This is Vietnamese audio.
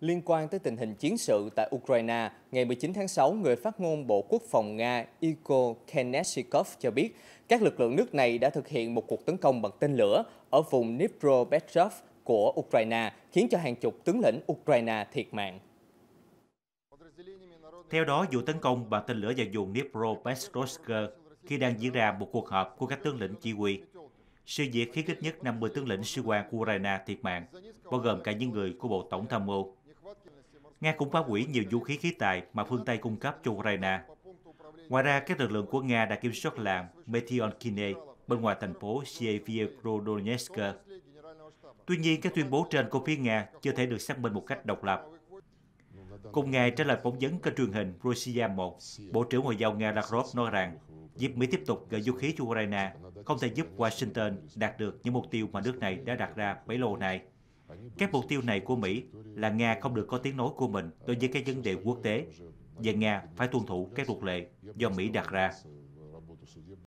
Liên quan tới tình hình chiến sự tại Ukraine, ngày 19 tháng 6, người phát ngôn Bộ Quốc phòng Nga Igor Keneshikov cho biết các lực lượng nước này đã thực hiện một cuộc tấn công bằng tên lửa ở vùng Dnipropetrovsk của Ukraine, khiến cho hàng chục tướng lĩnh Ukraine thiệt mạng. Theo đó, vụ tấn công bằng tên lửa vào vùng Dnipropetrovsk khi đang diễn ra một cuộc họp của các tướng lĩnh chỉ huy. Sự việc khiến ít nhất 50 tướng lĩnh sĩ quan Ukraine thiệt mạng, bao gồm cả những người của Bộ Tổng tham mưu Nga cũng phá hủy nhiều vũ khí khí tài mà phương Tây cung cấp cho Ukraine. Ngoài ra, các lực lượng của Nga đã kiểm soát làng Metionkine bên ngoài thành phố Sievierodonetsk. Tuy nhiên, các tuyên bố trên của phía Nga chưa thể được xác minh một cách độc lập. Cùng ngày, trả lời phỏng vấn kênh truyền hình Russia 1, Bộ trưởng Ngoại giao Nga Lavrov nói rằng việc Mỹ tiếp tục gửi vũ khí cho Ukraine không thể giúp Washington đạt được những mục tiêu mà nước này đã đặt ra bấy lâu nay. Các mục tiêu này của Mỹ là Nga không được có tiếng nói của mình đối với các vấn đề quốc tế và Nga phải tuân thủ các luật lệ do Mỹ đặt ra.